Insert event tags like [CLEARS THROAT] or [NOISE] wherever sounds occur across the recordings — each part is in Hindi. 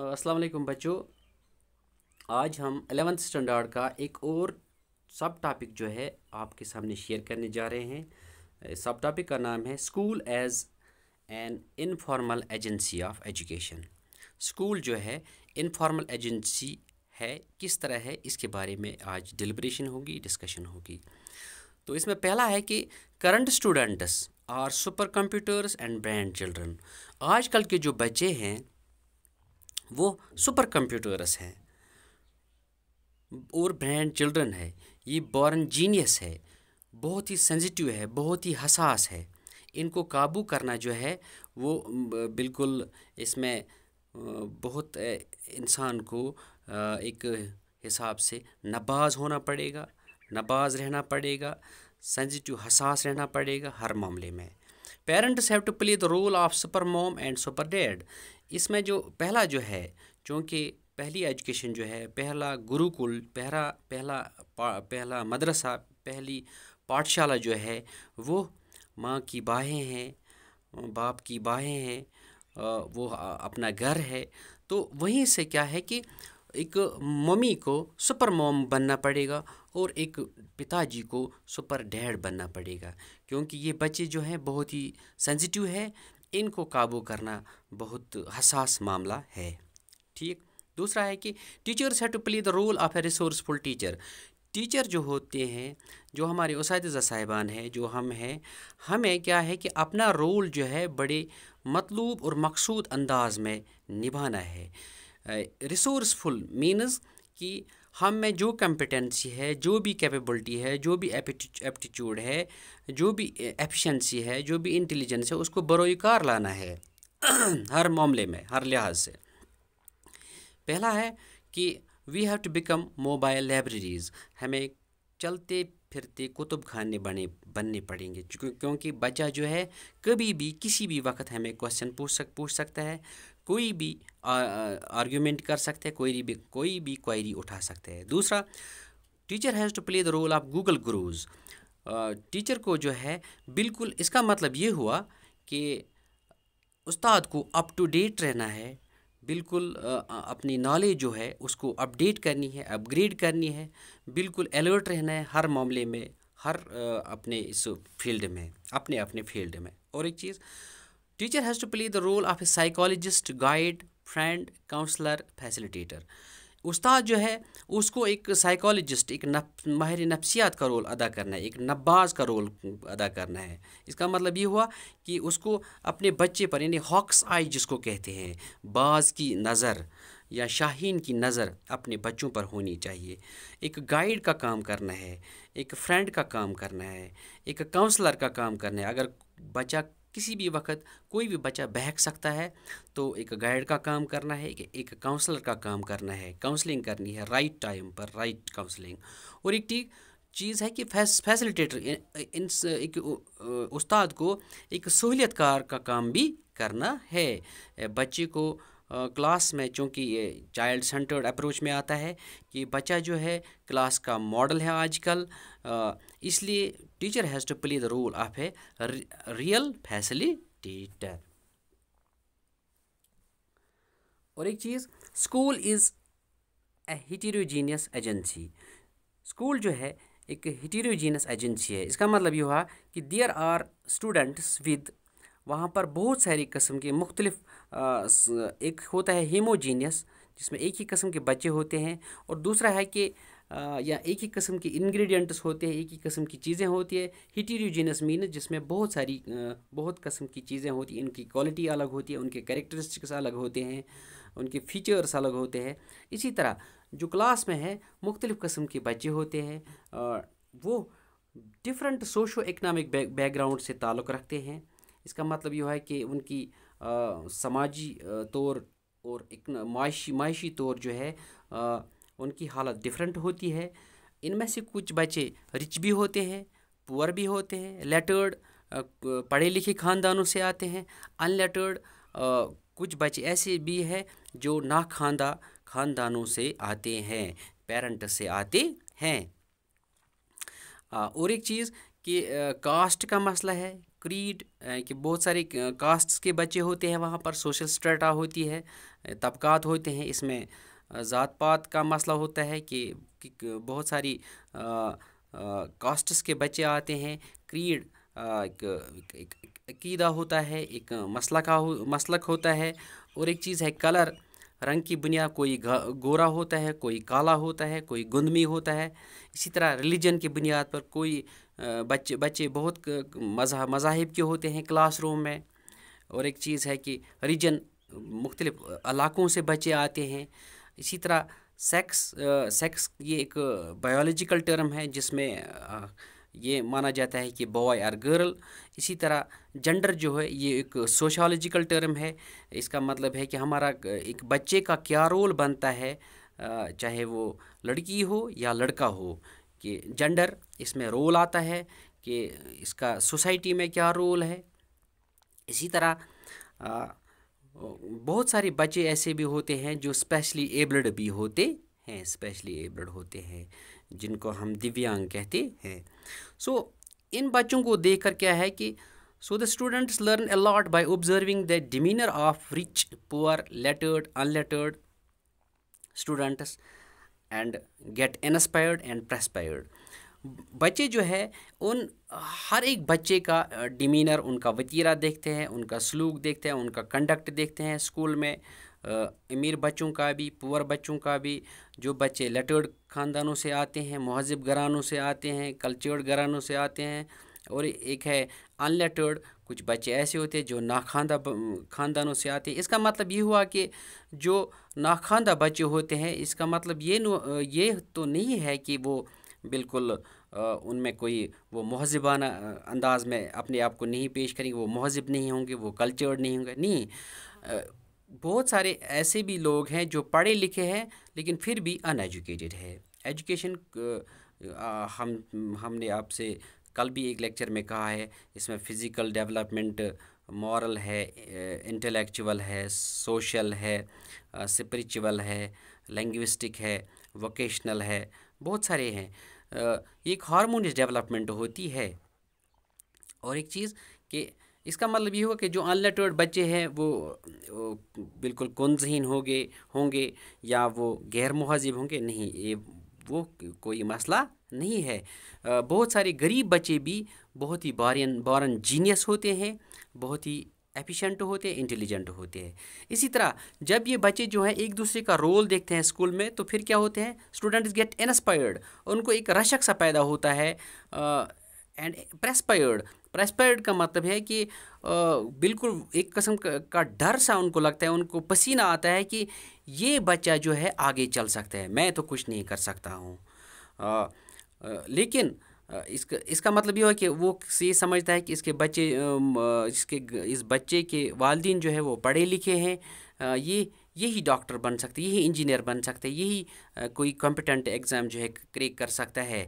अस्सलाम वालेकुम बच्चों आज हम एलेवंथ स्टैंडर्ड का एक और सब टॉपिक जो है आपके सामने शेयर करने जा रहे हैं सब टॉपिक का नाम है school as an informal agency of education school जो है इनफॉर्मल एजेंसी है किस तरह है इसके बारे में आज डिलिब्रेशन होगी डिस्कशन होगी तो इसमें पहला है कि current students are super computers and brand children आजकल के जो बच्चे हैं वो सुपर कंप्यूटर्स हैं और ब्रैंड चिल्ड्रन है ये बॉर्न जीनियस है बहुत ही सेंसिटिव है बहुत ही हसास है इनको काबू करना जो है वो बिल्कुल इसमें बहुत इंसान को एक हिसाब से नबाज होना पड़ेगा नबाज रहना पड़ेगा सेंसिटिव हसास रहना पड़ेगा हर मामले में parents have to play the role of super mom and super dad इसमें जो पहला जो है चूँकि पहली एजुकेशन जो है पहला गुरुकुल पहला पहला पहला मदरसा पहली पाठशाला जो है वो माँ की बाहें हैं बाप की बाहें हैं वो अपना घर है तो वहीं से क्या है कि एक मम्मी को सुपर मॉम बनना पड़ेगा और एक पिताजी को सुपर डैड बनना पड़ेगा क्योंकि ये बच्चे जो हैं बहुत ही सेंसिटिव है इनको काबू करना बहुत हसास मामला है ठीक दूसरा है कि teachers have to play the role of a resourceful teacher teacher जो होते हैं जो हमारे उस साहिबान हैं जो हम हैं हमें क्या है कि अपना रोल जो है बड़े मतलूब और मकसूद अंदाज में निभाना है रिसोर्सफुल मीनस कि हम में जो कम्पिटेंसी है जो भी कैपेबिलिटी है जो भी एप्टीट्यूड है जो भी एफिशिएंसी है जो भी इंटेलिजेंस है उसको बरोकार लाना है [CLEARS THROAT] हर मामले में हर लिहाज से पहला है कि we have to become mobile libraries हमें चलते फिरते कुतुब खाने बने बनने पड़ेंगे क्योंकि बच्चा जो है कभी भी किसी भी वक्त हमें क्वेश्चन पूछ सक पूछ सकता है कोई भी आर्ग्यूमेंट कर सकते हैं कोई भी कोई भी क्वायरी उठा सकते हैं दूसरा teacher has to play the role of Google gurus teacher को जो है बिल्कुल इसका मतलब ये हुआ कि उस्ताद को अप टू डेट रहना है बिल्कुल अपनी नॉलेज जो है उसको अपडेट करनी है अपग्रेड करनी है बिल्कुल अलर्ट रहना है हर मामले में हर अपने इस फील्ड में अपने अपने फील्ड में और एक चीज़ teacher has to play the role of a psychologist guide friend counsellor facilitator उस्ताद जो है उसको एक साइकोलॉजिस्ट एक नफ माहिर नफ्सियात का रोल अदा करना है एक नब्बाज का रोल अदा करना है इसका मतलब ये हुआ कि उसको अपने बच्चे पर यानी हॉक्स आई जिसको कहते हैं बाज़ की नज़र या शाहीन की नज़र अपने बच्चों पर होनी चाहिए एक गाइड का काम करना है एक फ्रेंड का काम करना है एक काउंसलर का काम करना है अगर बच्चा किसी भी वक्त कोई भी बच्चा बहक सकता है तो एक गाइड का काम करना है एक, काउंसलर का काम करना है काउंसलिंग करनी है राइट टाइम पर राइट काउंसलिंग और एक ठीक चीज़ है कि फैस फैसिलिटेटर इन एक उस्ताद को एक सहूलियतकार का काम भी करना है बच्चे को क्लास में चूँकि ये चाइल्ड सेंटर्ड अप्रोच में आता है कि बच्चा जो है क्लास का मॉडल है आजकल इसलिए teacher has to play the role of a real facilitator और एक चीज़ school is a heterogeneous agency school जो है एक हिटीरोजीनियस एजेंसी है इसका मतलब ये हुआ कि देयर आर स्टूडेंट्स विद वहाँ पर बहुत सारी कस्म के मुख्तलिफ एक होता है हीमोजीनियस जिसमें एक ही कस्म के बच्चे होते हैं और दूसरा है कि या एक ही कस्म के इंग्रेडिएंट्स होते हैं एक ही कस्म की चीज़ें होती है हिटीरियोजीनस मीन जिसमें बहुत सारी बहुत कस्म की चीज़ें होती हैं इनकी क्वालिटी अलग होती है उनके करेक्टरिस्टिक्स अलग होते हैं उनके फीचर्स अलग होते हैं इसी तरह जो क्लास में है मुख्तलिफ़ कस्म के बच्चे होते हैं वो डिफरेंट सोशो इकनॉमिक बैकग्राउंड से ताल्लुक़ रखते हैं इसका मतलब यह है कि उनकी समाजी तौर और एक माशी माशी तौर जो है आ, उनकी हालत डिफरेंट होती है इनमें से कुछ बच्चे रिच भी होते हैं पुअर भी होते हैं लेटर्ड पढ़े लिखे ख़ानदानों से आते हैं अनलेटर्ड कुछ बच्चे ऐसे भी हैं जो ना खानदा ख़ानदानों से आते हैं पेरेंट से आते हैं और एक चीज़ कि कास्ट का मसला है क्रीड कि बहुत सारे कास्ट्स के बच्चे होते हैं वहाँ पर सोशल स्ट्रेटा होती है तबकात होते हैं इसमें ज़ात पात का मसला होता है कि, कि बहुत सारी कास्ट्स के बच्चे आते हैं क्रीड अकीदा होता है एक मसला का हो, मसलक होता है और एक चीज़ है कलर रंग की बुनियाद कोई गोरा होता है कोई काला होता है कोई गुंदमी होता है इसी तरह रिलीजन की बुनियाद पर कोई बच्चे बच्चे बहुत मजा मजाहब के होते हैं क्लासरूम में और एक चीज़ है कि रीजन मुख्तलिफ इलाक़ों से बच्चे आते हैं इसी तरह सेक्स सेक्स ये एक बायोलॉजिकल टर्म है जिसमें ये माना जाता है कि बॉय और गर्ल इसी तरह जेंडर जो है ये एक सोशियोलॉजिकल टर्म है इसका मतलब है कि हमारा एक बच्चे का क्या रोल बनता है चाहे वो लड़की हो या लड़का हो कि जेंडर इसमें रोल आता है कि इसका सोसाइटी में क्या रोल है इसी तरह बहुत सारे बच्चे ऐसे भी होते हैं जो स्पेशली एबल्ड भी होते हैं स्पेशली एबल्ड होते हैं जिनको हम दिव्यांग कहते हैं सो so, इन बच्चों को देख कर क्या है कि so the students learn a lot by observing the demeanour of rich poor lettered unlettered students and get inspired and perspired बच्चे जो है उन हर एक बच्चे का डिमीनर उनका वतीरा देखते हैं उनका सलूक देखते हैं उनका कंडक्ट देखते हैं स्कूल में अमीर बच्चों का भी पुअर बच्चों का भी जो बच्चे लटर्ड ख़ानदानों से आते हैं महजब घरानों से आते हैं कल्चर्ड घरानों से आते हैं और एक है अनलेटर्ड कुछ बच्चे ऐसे होते हैं जो नाखानदा ख़ानदानों से आते हैं इसका मतलब ये हुआ कि जो नाखानदा बच्चे होते हैं इसका मतलब ये ये तो नहीं है कि वो बिल्कुल उनमें कोई वो महजबाना अंदाज में अपने आप को नहीं पेश करेंगे वो महजब नहीं होंगे वो कल्चर्ड नहीं होंगे नहीं बहुत सारे ऐसे भी लोग हैं जो पढ़े लिखे हैं लेकिन फिर भी अनएजुकेटेड है एजुकेशन हम हमने आपसे कल भी एक लेक्चर में कहा है इसमें फ़िज़िकल डेवलपमेंट मॉरल है इंटेलेक्चुअल है सोशल है स्परिचुअल है लैंग्विस्टिक है वोकेशनल है बहुत सारे हैं एक हारमोनियस डेवलपमेंट होती है और एक चीज़ कि इसका मतलब ये होगा कि जो अनलेटर्ड बच्चे हैं वो, वो बिल्कुल कुंजहीन होंगे होंगे या वो गैर महजिब होंगे नहीं ये वो कोई मसला नहीं है बहुत सारे गरीब बच्चे भी बहुत ही बारियन बारन जीनियस होते हैं बहुत ही एफिशिएंट होते हैं इंटेलिजेंट होते हैं इसी तरह जब ये बच्चे जो हैं एक दूसरे का रोल देखते हैं स्कूल में तो फिर क्या होते हैं स्टूडेंट्स गेट इंस्पायर्ड उनको एक रशक सा पैदा होता है एंड प्रेस्पायर्ड प्रेस्पायर्ड का मतलब है कि बिल्कुल एक कस्म का डर सा उनको लगता है उनको पसीना आता है कि ये बच्चा जो है आगे चल सकता है मैं तो कुछ नहीं कर सकता हूँ लेकिन इसका इसका मतलब ये हो कि वो ये समझता है कि इसके बच्चे इसके इस बच्चे के वालदीन जो है वो पढ़े लिखे हैं ये यही डॉक्टर बन सकते यही इंजीनियर बन सकते यही कोई कॉम्पिटेंट एग्ज़ाम जो है क्रेक कर सकता है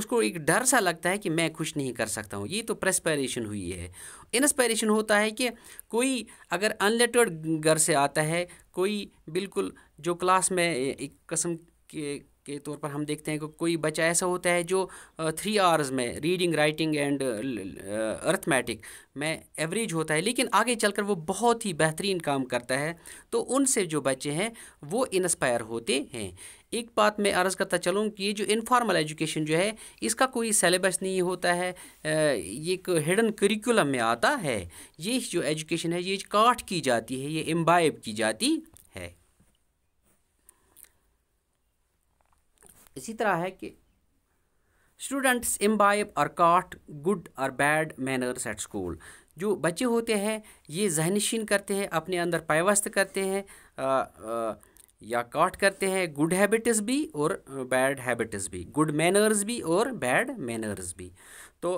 उसको एक डर सा लगता है कि मैं कुछ नहीं कर सकता हूँ ये तो प्रेस्पायरेशन हुई है इंस्पायरेशन होता है कि कोई अगर अनलेटर्ड घर से आता है कोई बिल्कुल जो क्लास में एक कस्म के के तौर पर हम देखते हैं कि कोई बच्चा ऐसा होता है जो थ्री आवर्स में रीडिंग राइटिंग एंड अर्थमेटिक में एवरेज होता है लेकिन आगे चलकर वो बहुत ही बेहतरीन काम करता है तो उनसे जो बच्चे हैं वो इंस्पायर होते हैं एक बात मैं अर्ज़ करता चलूँ कि ये जो इनफॉर्मल एजुकेशन जो है इसका कोई सेलेबस नहीं होता है ये एक हिडन करिकुलम में आता है ये जो एजुकेशन है ये काट की जाती है ये इम्बाइब की जाती इसी तरह है कि स्टूडेंट्स एम्बाइब और काट गुड और बैड मैनर्स एट स्कूल जो बच्चे होते हैं ये जहनशीन करते हैं अपने अंदर पैवस्त करते हैं या काट करते हैं गुड हैबिट्स भी और बैड हैबिट्स भी गुड मैनर्स भी और बैड मैनर्स भी तो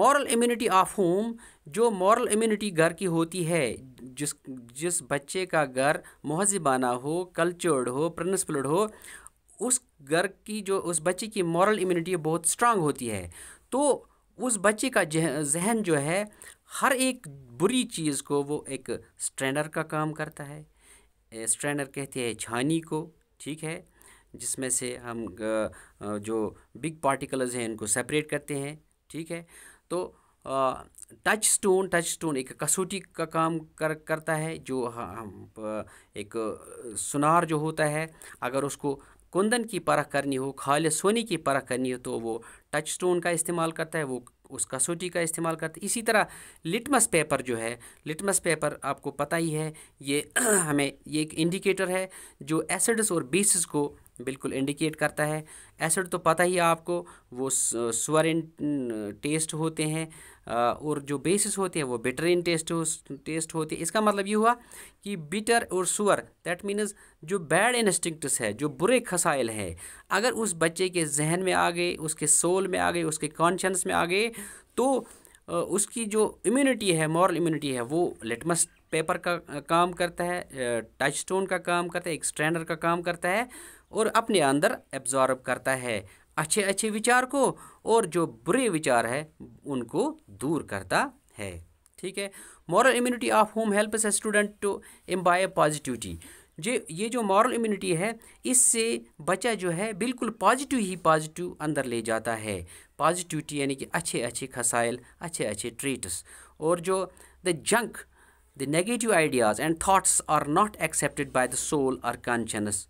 मॉरल इम्यूनिटी ऑफ होम जो मॉरल इम्यूनिटी घर की होती है जिस जिस बच्चे का घर महजबाना हो कल्चर्ड हो प्रिंसिपल्ड हो उस घर की जो उस बच्चे की मॉरल इम्यूनिटी बहुत स्ट्रांग होती है तो उस बच्चे का जहन जो है हर एक बुरी चीज़ को वो एक स्ट्रेनर का काम करता है स्ट्रेनर कहते हैं छानी को ठीक है जिसमें से हम जो बिग पार्टिकल्स हैं इनको सेपरेट करते हैं ठीक है तो टच स्टोन टच स्टोन एक कसूटी का काम कर करता है जो हम एक सुनार जो होता है अगर उसको कुंदन की परख करनी हो खाले सोने की परख करनी हो तो वो टच स्टोन का इस्तेमाल करता है वो उस कसौटी का इस्तेमाल करता है इसी तरह लिटमस पेपर जो है लिटमस पेपर आपको पता ही है ये [CLEARS THROAT] हमें ये एक इंडिकेटर है जो एसिड्स और बेसिस को बिल्कुल इंडिकेट करता है एसिड तो पता ही आपको वो स्वर टेस्ट होते हैं और जो बेसिस होते हैं वो इन टेस्ट टेस्ट होती है इसका मतलब ये हुआ कि बिटर और सुअर दैट मीन्स जो बैड इंस्टिंक्ट्स है जो बुरे खसाइल है अगर उस बच्चे के जहन में आ गए उसके सोल में आ गए उसके कॉन्शंस में आ गए तो उसकी जो इम्यूनिटी है मॉरल इम्यूनिटी है वो लिटमस पेपर का काम करता है टच स्टोन का काम करता है एक स्ट्रैंडर का काम करता है और अपने अंदर एब्जॉर्ब करता है अच्छे अच्छे विचार को और जो बुरे विचार है उनको दूर करता है ठीक है moral immunity of home a student to imbibe positivity जो ये जो मॉरल इम्यूनिटी है इससे बच्चा जो है बिल्कुल पॉजिटिव ही पॉजिटिव अंदर ले जाता है पॉजिटिविटी यानी कि अच्छे अच्छे खसाइल अच्छे अच्छे ट्रीट्स और जो the junk the negative ideas and thoughts are not accepted by the soul or conscience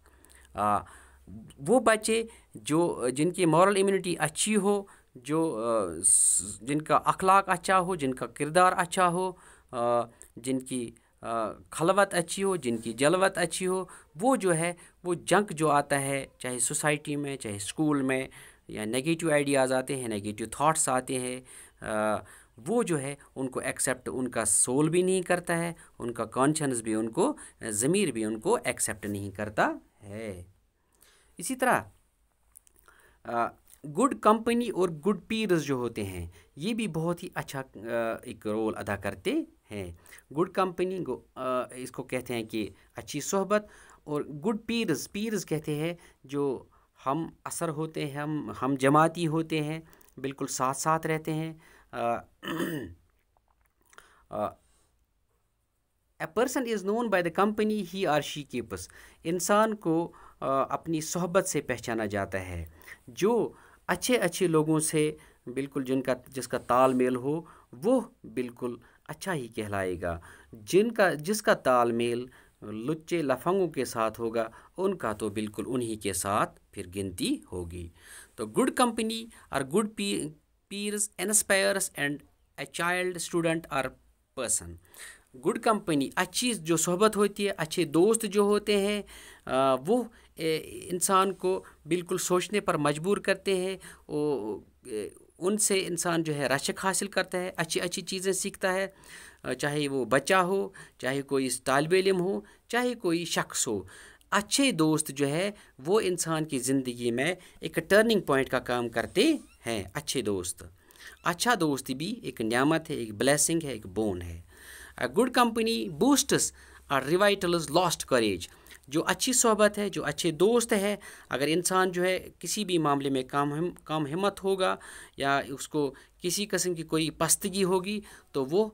वो बच्चे जो जिनकी मॉरल इम्यूनिटी अच्छी हो जो जिनका अखलाक अच्छा हो जिनका किरदार अच्छा हो जिनकी खलवत अच्छी हो जिनकी जलवत अच्छी हो वो जो है वो जंक जो आता है चाहे सोसाइटी में चाहे स्कूल में या नेगेटिव आइडियाज़ आते हैं नेगेटिव थाट्स आते हैं वो जो है उनको एक्सेप्ट उनका सोल भी नहीं करता है उनका कॉन्शंस भी उनको ज़मीर भी उनको एक्सेप्ट नहीं करता है इसी तरह गुड कंपनी और गुड पीर्स जो होते हैं ये भी बहुत ही अच्छा एक रोल अदा करते हैं गुड कंपनी इसको कहते हैं कि अच्छी सोहबत और गुड पीर्स पीर्स कहते हैं जो हम असर होते हैं हम हम जमाती होते हैं बिल्कुल साथ साथ रहते हैं a person is known by the company he or she keeps इंसान को अपनी सोहबत से पहचाना जाता है जो अच्छे अच्छे लोगों से बिल्कुल जिनका जिसका तालमेल हो वो बिल्कुल अच्छा ही कहलाएगा जिनका जिसका तालमेल लुच्चे लफंगों के साथ होगा उनका तो बिल्कुल उन्हीं के साथ फिर गिनती होगी तो गुड कंपनी और good p peers inspires and a child student or person good company अच्छी जो सोहबत होती है अच्छे दोस्त जो होते हैं वो इंसान को बिल्कुल सोचने पर मजबूर करते हैं उनसे इंसान जो है रशक हासिल करता है अच्छी अच्छी चीज़ें सीखता है चाहे वो बच्चा हो चाहे कोई तालब इलम हो चाहे कोई शख्स हो अच्छे दोस्त जो है वो इंसान की ज़िंदगी में एक टर्निंग पॉइंट का काम करते हैं अच्छे दोस्त अच्छा दोस्ती भी एक नियामत है एक ब्लेसिंग है एक बोन है ए गुड कंपनी boosts और रिवाइटल्स लॉस्ट करेज जो अच्छी सोहबत है जो अच्छे दोस्त है अगर इंसान जो है किसी भी मामले में काम हिम, काम हिम्मत होगा या उसको किसी कस्म की कोई पस्तगी होगी तो वो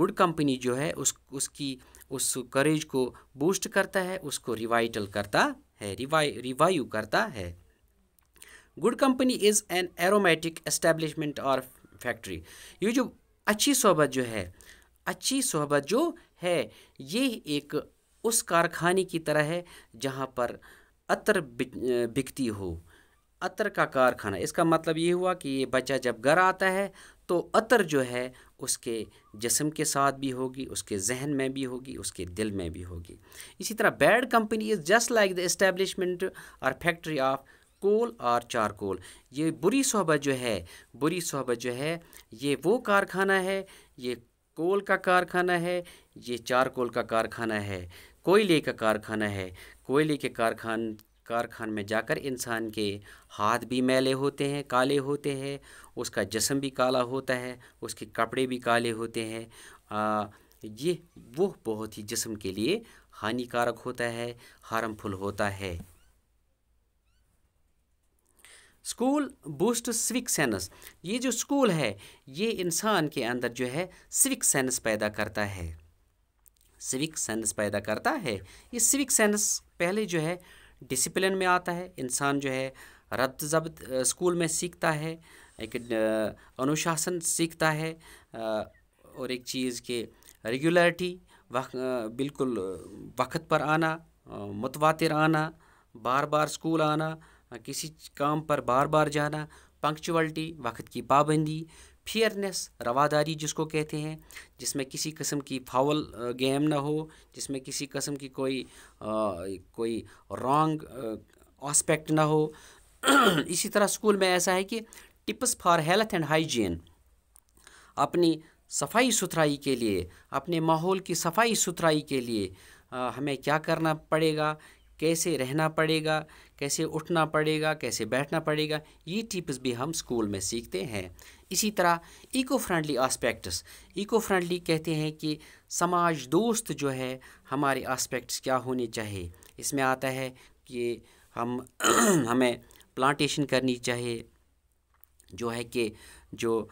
गुड कंपनी जो है उस उसकी उस करेज को बूस्ट करता है उसको रिवाइटल करता है रिवाई रिवाइव करता है good company is an aromatic establishment or factory ये जो अच्छी सोहबत जो है अच्छी सोहबत जो है ये एक उस कारखाने की तरह है जहाँ पर अतर बिकती हो अतर का कारखाना इसका मतलब ये हुआ कि ये बच्चा जब घर आता है तो अतर जो है उसके जिसम के साथ भी होगी उसके जहन में भी होगी उसके दिल में भी होगी इसी तरह bad company is just like the establishment or factory of coal or charcoal ये बुरी सोहबत जो है बुरी सोहबत जो है ये वो कारखाना है ये कोल का कारखाना है ये चार कोल का कारखाना है कोयले का कारखाना है कोयले के कारखान कारखान में जाकर इंसान के हाथ भी मैले होते हैं काले होते हैं उसका जिसम भी काला होता है उसके कपड़े भी काले होते हैं ये वो बहुत ही जिसम के लिए हानिकारक होता है हार्मफुल होता है स्कूल बूस्ट सिविक सेंस ये जो स्कूल है ये इंसान के अंदर जो है सिविक सेंस पैदा करता है सिविक सेंस पैदा करता है ये सिविक सेंस पहले जो है डिसिप्लिन में आता है इंसान जो है रब्त जब्त स्कूल में सीखता है एक अनुशासन सीखता है और एक चीज़ के रेगुलरिटी वक्त बिल्कुल वक्त पर आना मुतवातिर आना बार बार स्कूल आना किसी काम पर बार बार जाना पंक्चुअलिटी वक्त की पाबंदी फेयरनेस रवादारी जिसको कहते हैं जिसमें किसी कस्म की फाउल गेम ना हो जिसमें किसी कस्म की कोई आ, कोई रॉन्ग आस्पेक्ट ना हो [CLEARS THROAT] इसी तरह स्कूल में ऐसा है कि tips for health and hygiene अपनी सफाई सुथराई के लिए अपने माहौल की सफाई सुथराई के लिए आ, हमें क्या करना पड़ेगा कैसे रहना पड़ेगा कैसे उठना पड़ेगा कैसे बैठना पड़ेगा ये टिप्स भी हम स्कूल में सीखते हैं इसी तरह eco friendly aspects eco friendly कहते हैं कि समाज दोस्त जो है हमारे आस्पेक्ट्स क्या होने चाहिए इसमें आता है कि हम [CLEARS THROAT] हमें प्लांटेशन करनी चाहिए जो है कि जो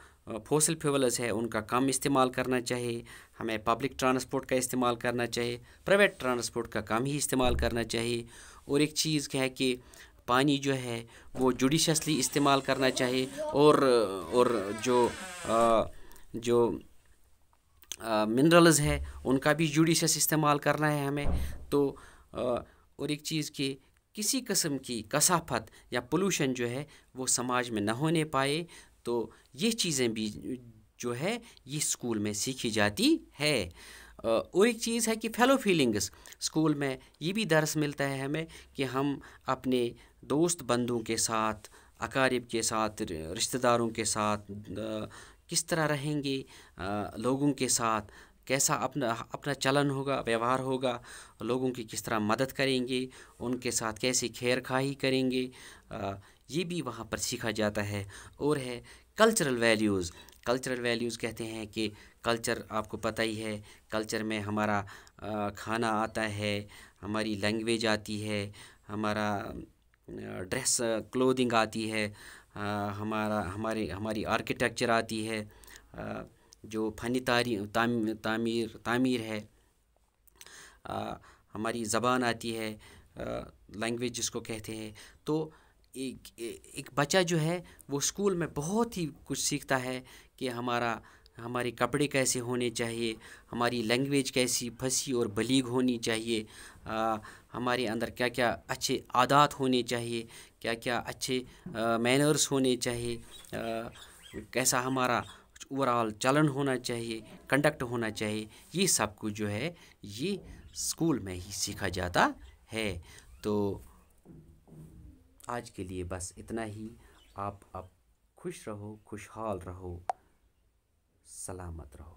फोसल फ्यूल्स है उनका कम इस्तेमाल करना चाहिए हमें पब्लिक ट्रांसपोर्ट का इस्तेमाल करना चाहिए प्राइवेट ट्रांसपोर्ट का कम ही इस्तेमाल करना चाहिए और एक चीज़ क्या है कि पानी जो है वो जुडिशसली इस्तेमाल करना चाहिए और और जो आ, जो मिनरल्स है उनका भी जुडिशस इस्तेमाल करना है हमें तो आ, और एक चीज़ की किसी कस्म की कसाफत या पोलूशन जो है वो समाज में ना होने पाए तो ये चीज़ें भी जो है ये स्कूल में सीखी जाती है और एक चीज़ है कि फेलो फीलिंग्स स्कूल में ये भी दर्स मिलता है हमें कि हम अपने दोस्त बंधुओं के साथ अकारीब के साथ रिश्तेदारों के साथ किस तरह रहेंगे लोगों के साथ कैसा अपना अपना चलन होगा व्यवहार होगा लोगों की किस तरह मदद करेंगे उनके साथ कैसी खैर खाही करेंगे ये भी वहाँ पर सीखा जाता है और है कल्चरल वैल्यूज़ कल्चरल वैल्यूज़ कहते हैं कि कल्चर आपको पता ही है कल्चर में हमारा खाना आता है हमारी लैंग्वेज आती है हमारा ड्रेस क्लोथिंग आती है हमारा हमारी हमारी आर्किटेक्चर आती है जो फ़नी तारी ताम, तामीर तामीर है हमारी ज़बान आती है लैंग्वेज जिसको कहते हैं तो एक एक बच्चा जो है वो स्कूल में बहुत ही कुछ सीखता है कि हमारा हमारे कपड़े कैसे होने चाहिए हमारी लैंग्वेज कैसी फंसी और बलीग होनी चाहिए आ, हमारे अंदर क्या क्या अच्छे आदात होने चाहिए क्या क्या अच्छे मैनर्स होने चाहिए आ, कैसा हमारा ओवरऑल चलन होना चाहिए कंडक्ट होना चाहिए ये सब कुछ जो है ये स्कूल में ही सीखा जाता है तो आज के लिए बस इतना ही आप अब खुश रहो खुशहाल रहो Salamat raho.